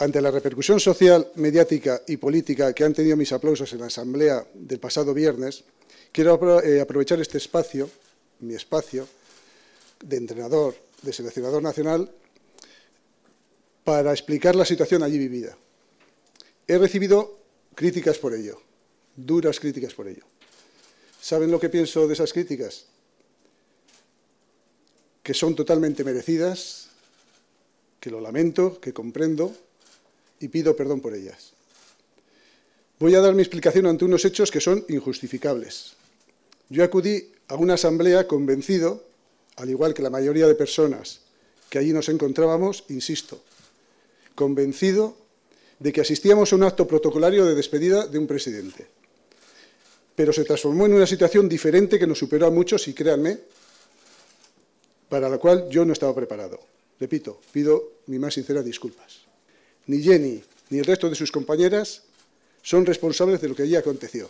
Ante la repercusión social, mediática y política que han tenido mis aplausos en la Asamblea del pasado viernes, quiero eh, aprovechar este espacio, mi espacio, de entrenador, de seleccionador nacional, para explicar la situación allí vivida. He recibido críticas por ello, duras críticas por ello. ¿Saben lo que pienso de esas críticas? Que son totalmente merecidas, que lo lamento, que comprendo, y pido perdón por ellas. Voy a dar mi explicación ante unos hechos que son injustificables. Yo acudí a una asamblea convencido, al igual que la mayoría de personas que allí nos encontrábamos, insisto, convencido de que asistíamos a un acto protocolario de despedida de un presidente. Pero se transformó en una situación diferente que nos superó a muchos y créanme, para la cual yo no estaba preparado. Repito, pido mis más sinceras disculpas ni Jenny, ni el resto de sus compañeras son responsables de lo que allí aconteció.